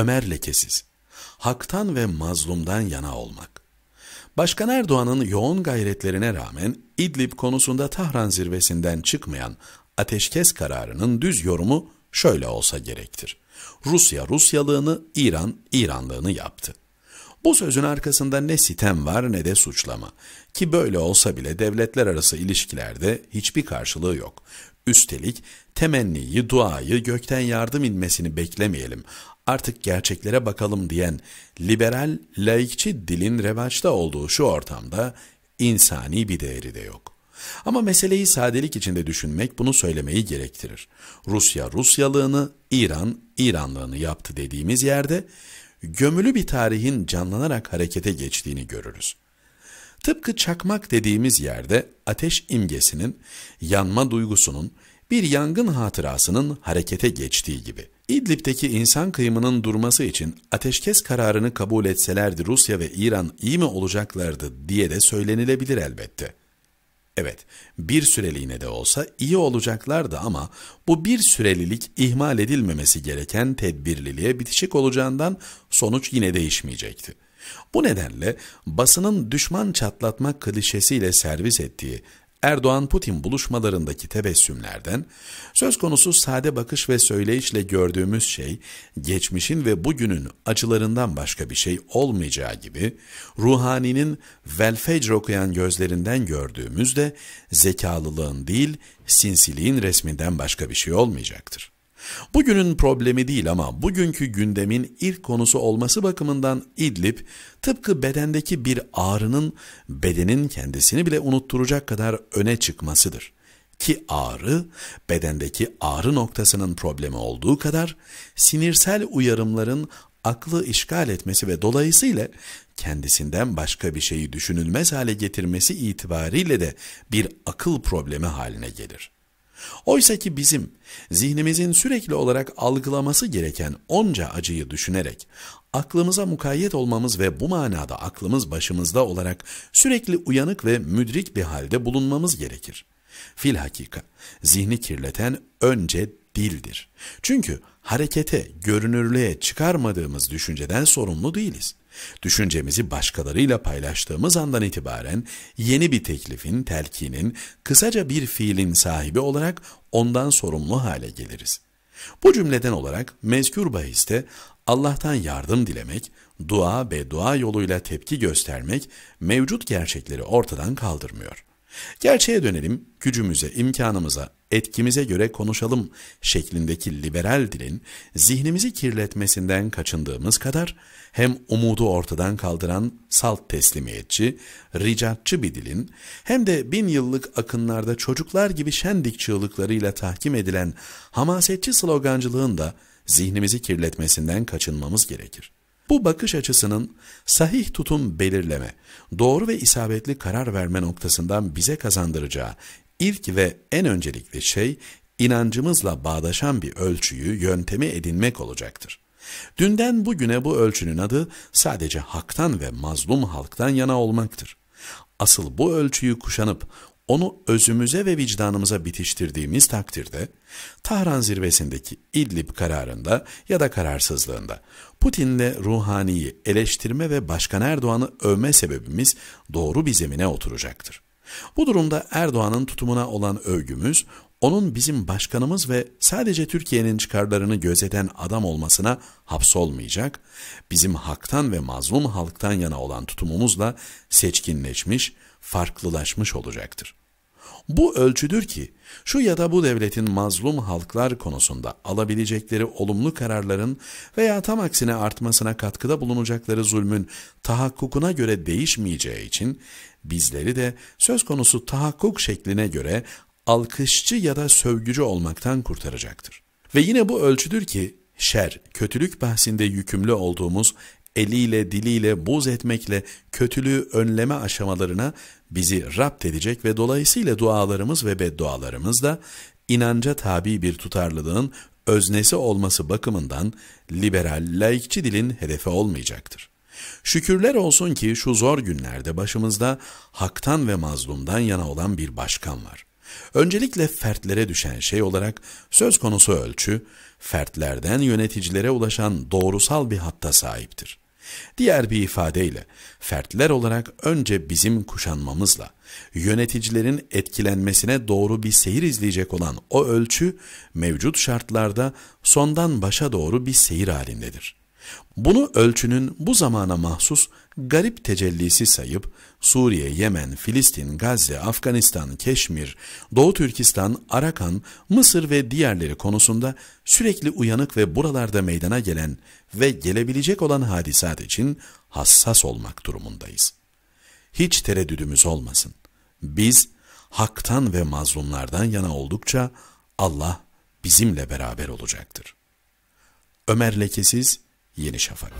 Ömer lekesiz. Haktan ve mazlumdan yana olmak. Başkan Erdoğan'ın yoğun gayretlerine rağmen İdlib konusunda Tahran zirvesinden çıkmayan ateşkes kararının düz yorumu şöyle olsa gerektir. Rusya Rusyalığını, İran İranlığını yaptı. Bu sözün arkasında ne sitem var ne de suçlama. Ki böyle olsa bile devletler arası ilişkilerde hiçbir karşılığı yok. Üstelik temenniyi, duayı, gökten yardım inmesini beklemeyelim artık gerçeklere bakalım diyen liberal, laikçi dilin revaçta olduğu şu ortamda insani bir değeri de yok. Ama meseleyi sadelik içinde düşünmek bunu söylemeyi gerektirir. Rusya Rusyalığını, İran İranlığını yaptı dediğimiz yerde gömülü bir tarihin canlanarak harekete geçtiğini görürüz. Tıpkı çakmak dediğimiz yerde ateş imgesinin, yanma duygusunun, bir yangın hatırasının harekete geçtiği gibi.'' İdlib'deki insan kıyımının durması için ateşkes kararını kabul etselerdi Rusya ve İran iyi mi olacaklardı diye de söylenilebilir elbette. Evet, bir süreliğine de olsa iyi olacaklardı ama bu bir sürelilik ihmal edilmemesi gereken tedbirliliğe bitişik olacağından sonuç yine değişmeyecekti. Bu nedenle basının düşman çatlatma klişesiyle servis ettiği Erdoğan-Putin buluşmalarındaki tebessümlerden, söz konusu sade bakış ve söyleyişle gördüğümüz şey, geçmişin ve bugünün acılarından başka bir şey olmayacağı gibi, ruhaninin velfecr okuyan gözlerinden gördüğümüzde zekalılığın değil, sinsiliğin resminden başka bir şey olmayacaktır. Bugünün problemi değil ama bugünkü gündemin ilk konusu olması bakımından İdlib, tıpkı bedendeki bir ağrının bedenin kendisini bile unutturacak kadar öne çıkmasıdır. Ki ağrı, bedendeki ağrı noktasının problemi olduğu kadar sinirsel uyarımların aklı işgal etmesi ve dolayısıyla kendisinden başka bir şeyi düşünülmez hale getirmesi itibariyle de bir akıl problemi haline gelir.'' Oysa ki bizim zihnimizin sürekli olarak algılaması gereken onca acıyı düşünerek aklımıza mukayyet olmamız ve bu manada aklımız başımızda olarak sürekli uyanık ve müdrik bir halde bulunmamız gerekir. Filhakika, zihni kirleten önce dildir. Çünkü harekete, görünürlüğe çıkarmadığımız düşünceden sorumlu değiliz. Düşüncemizi başkalarıyla paylaştığımız andan itibaren yeni bir teklifin, telkinin, kısaca bir fiilin sahibi olarak ondan sorumlu hale geliriz. Bu cümleden olarak mezkur bahiste Allah'tan yardım dilemek, dua ve dua yoluyla tepki göstermek mevcut gerçekleri ortadan kaldırmıyor. Gerçeğe dönelim, gücümüze, imkanımıza, etkimize göre konuşalım şeklindeki liberal dilin zihnimizi kirletmesinden kaçındığımız kadar hem umudu ortadan kaldıran salt teslimiyetçi, ricatçı bir dilin hem de bin yıllık akınlarda çocuklar gibi şendik çığlıklarıyla tahkim edilen hamasetçi slogancılığın da zihnimizi kirletmesinden kaçınmamız gerekir. Bu bakış açısının sahih tutum belirleme, doğru ve isabetli karar verme noktasından bize kazandıracağı ilk ve en öncelikli şey inancımızla bağdaşan bir ölçüyü, yöntemi edinmek olacaktır. Dünden bugüne bu ölçünün adı sadece haktan ve mazlum halktan yana olmaktır. Asıl bu ölçüyü kuşanıp onu özümüze ve vicdanımıza bitiştirdiğimiz takdirde, Tahran zirvesindeki İdlib kararında ya da kararsızlığında Putin'le ruhaniyi eleştirme ve Başkan Erdoğan'ı övme sebebimiz doğru bir zemine oturacaktır. Bu durumda Erdoğan'ın tutumuna olan övgümüz, onun bizim başkanımız ve sadece Türkiye'nin çıkarlarını gözeten adam olmasına hapsolmayacak, bizim haktan ve mazlum halktan yana olan tutumumuzla seçkinleşmiş, farklılaşmış olacaktır. Bu ölçüdür ki şu ya da bu devletin mazlum halklar konusunda alabilecekleri olumlu kararların veya tam aksine artmasına katkıda bulunacakları zulmün tahakkukuna göre değişmeyeceği için bizleri de söz konusu tahakkuk şekline göre alkışçı ya da sövgücü olmaktan kurtaracaktır. Ve yine bu ölçüdür ki şer, kötülük bahsinde yükümlü olduğumuz eliyle diliyle buz etmekle kötülüğü önleme aşamalarına bizi rapt edecek ve dolayısıyla dualarımız ve beddualarımız da inanca tabi bir tutarlılığın öznesi olması bakımından liberal, laikçi dilin hedefi olmayacaktır. Şükürler olsun ki şu zor günlerde başımızda haktan ve mazlumdan yana olan bir başkan var. Öncelikle fertlere düşen şey olarak söz konusu ölçü, fertlerden yöneticilere ulaşan doğrusal bir hatta sahiptir. Diğer bir ifadeyle, fertler olarak önce bizim kuşanmamızla, yöneticilerin etkilenmesine doğru bir seyir izleyecek olan o ölçü, mevcut şartlarda sondan başa doğru bir seyir halindedir. Bunu ölçünün bu zamana mahsus garip tecellisi sayıp Suriye, Yemen, Filistin, Gazze, Afganistan, Keşmir, Doğu Türkistan, Arakan, Mısır ve diğerleri konusunda sürekli uyanık ve buralarda meydana gelen ve gelebilecek olan hadisat için hassas olmak durumundayız. Hiç tereddüdümüz olmasın. Biz haktan ve mazlumlardan yana oldukça Allah bizimle beraber olacaktır. Ömer lekesiz Yeni Şafak.